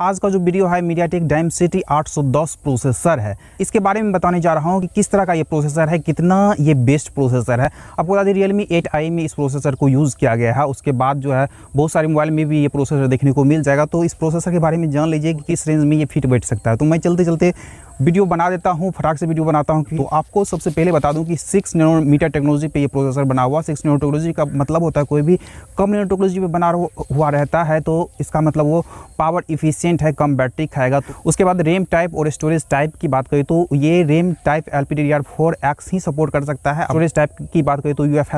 आज का जो वीडियो है मीडिया टेक डैम सिटी आठ प्रोसेसर है इसके बारे में बताने जा रहा हूँ कि किस तरह का ये प्रोसेसर है कितना ये बेस्ट प्रोसेसर है आपको बता दें रियलमी एट आई में इस प्रोसेसर को यूज़ किया गया है उसके बाद जो है बहुत सारे मोबाइल में भी ये प्रोसेसर देखने को मिल जाएगा तो इस प्रोसेसर के बारे में जान लीजिए कि किस रेंज में ये फिट बैठ सकता है तो मैं चलते चलते वीडियो बना देता हूँ फटाक से वीडियो बनाता हूँ तो आपको सबसे पहले बता दूँ कि सिक्स नैनोमीटर टेक्नोलॉजी पे ये प्रोसेसर बना हुआ सिक्स नैनो टेक्नोलॉजी का मतलब होता है कोई भी कम नैनो टेक्नोलॉजी पे बना हुआ रहता है तो इसका मतलब वो पावर इफिशियंट है कम बैटरी खाएगा तो उसके बाद रेम टाइप और स्टोरेज टाइप की बात करें तो ये रेम टाइप एल पी ही सपोर्ट कर सकता है स्टोरेज टाइप की बात करें तो यू एफ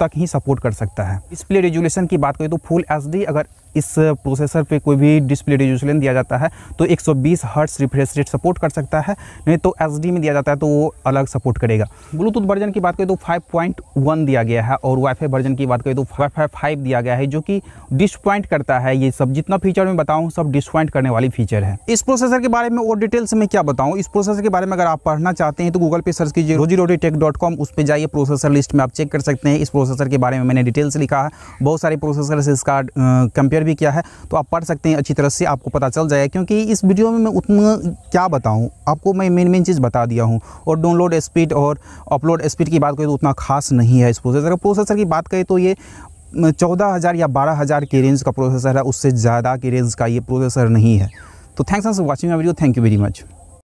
तक ही सपोर्ट कर सकता है डिस्प्ले रेजुलेशन की बात करें तो फुल एच अगर इस प्रोसेसर पे कोई भी डिस्प्ले रेजोल्यूशन दिया जाता है तो 120 हर्ट्स रिफ्रेश रेट सपोर्ट कर सकता है नहीं तो एस में दिया जाता है तो वो अलग सपोर्ट करेगा ब्लूटूथ वर्जन की बात करें तो 5.1 दिया गया है और वाईफाई वर्जन की बात करें तो वाईफाई फाइव दिया गया है जो कि डिस्पॉइंट करता है ये सब जितना फीचर मैं बताऊँ सब डिस्पॉइंट करने वाली फीचर है इस प्रोसेसर के बारे में और डिटेल्स में क्या बताऊँ इस प्रोसेसर के बारे में अगर आप पढ़ना चाहते हैं तो गूगल पे सर्च कीजिए रोजी रोटी टेक डॉट कॉम उस पर जाइए प्रोसेसर लिस्ट में आप चेक कर सकते हैं इस प्रोसेसर के बारे में मैंने डिटेल्स लिखा है बहुत सारे प्रोसेसर इसका कंपेयर भी किया है तो आप पढ़ सकते हैं अच्छी तरह से आपको पता चल जाएगा क्योंकि इस वीडियो में मैं उतना क्या बताऊँ आपको मैं मेन मेन चीज़ बता दिया हूँ और डाउनलोड स्पीड और अपलोड स्पीड की बात करें तो उतना खास नहीं है इस प्रोसेसर का प्रोसेसर की बात करें तो ये चौदह हज़ार या बारह हज़ार की रेंज का प्रोसेसर है उससे ज़्यादा की रेंज का ये प्रोसेसर नहीं है तो thanks for watching my video thank you very much